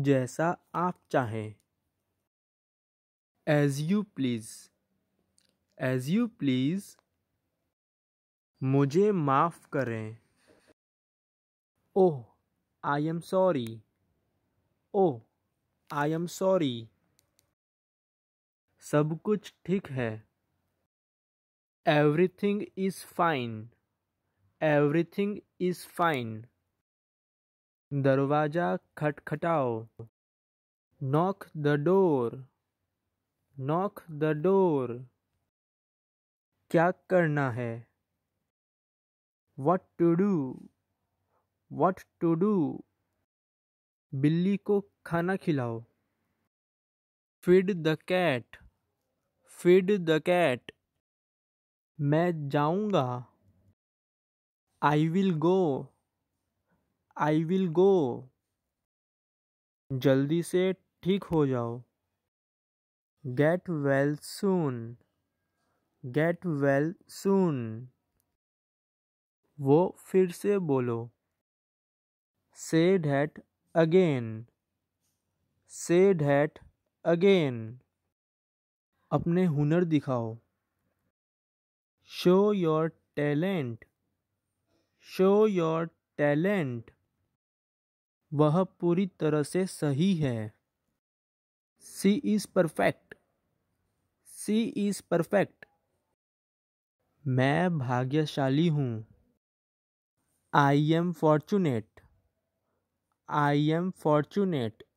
जैसा आप चाहें as you please as you please मुझे माफ़ करें oh I am sorry oh I am sorry सब कुछ ठीक है everything is fine everything is fine दरवाजा खटखटाओ knock the door knock the door क्या करना है what to do what to do बिल्ली को खाना खिलाओ feed the cat feed the cat मैं जाऊंगा I will go I will go जल्दी से ठीक हो जाओ get well soon get well soon वो फिर से बोलो say that again say that again अपने हुनर दिखाओ show your talent show your talent वह पूरी तरह से सही है she is perfect she is perfect मैं भाग्यशाली हूँ I am fortunate I am fortunate